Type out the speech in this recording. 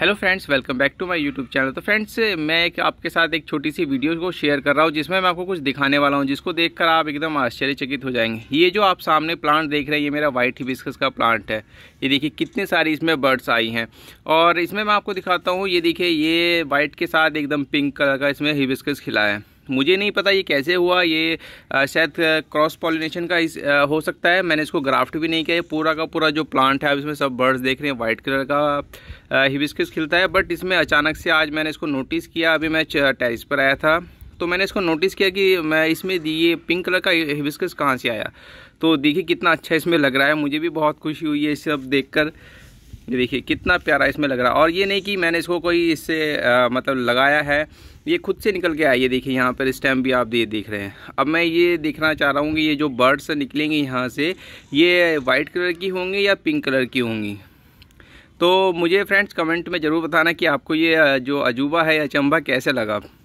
hello friends welcome back to my YouTube channel तो friends मैं एक आपके साथ एक छोटी सी वीडियो को शेयर कर रहा हूँ जिसमें मैं आपको कुछ दिखाने वाला हूँ जिसको देखकर आप एकदम आश्चर्यचकित हो जाएंगे ये जो आप सामने प्लांट देख रहे हैं ये मेरा वाइट हिबिस्कस का प्लांट है ये देखिए कितने सारी इसमें बर्ड्स आई हैं और इसमें मैं आपको दिखाता हूँ ये देखिए ये वाइट के साथ एकदम पिंक कलर का इसमें हिबिस्कस खिला है मुझे नहीं पता ये कैसे हुआ ये शायद क्रॉस पॉलिनेशन का इस आ, हो सकता है मैंने इसको ग्राफ्ट भी नहीं किया पूरा का पूरा जो प्लांट है अब इसमें सब बर्ड्स देख रहे हैं वाइट कलर का हिबिस्किस खिलता है बट इसमें अचानक से आज मैंने इसको नोटिस किया अभी मैं टेरिस पर आया था तो मैंने इसको नोटिस किया कि मैं इसमें ये पिंक कलर का हिबिस्किस कहाँ से आया तो देखिए कितना अच्छा इसमें लग रहा है मुझे भी बहुत खुशी हुई है सब देख ये देखिए कितना प्यारा इसमें लग रहा है और ये नहीं कि मैंने इसको कोई इससे मतलब लगाया है ये खुद से निकल के आई है देखिए यहाँ पर स्टैम्प भी आप ये देख रहे हैं अब मैं ये देखना चाह रहा हूँ कि ये जो बर्ड्स निकलेंगे यहाँ से ये वाइट कलर की होंगी या पिंक कलर की होंगी तो मुझे फ्रेंड्स कमेंट में ज़रूर बताना कि आपको ये जो अजूबा है या चंबा कैसे लगा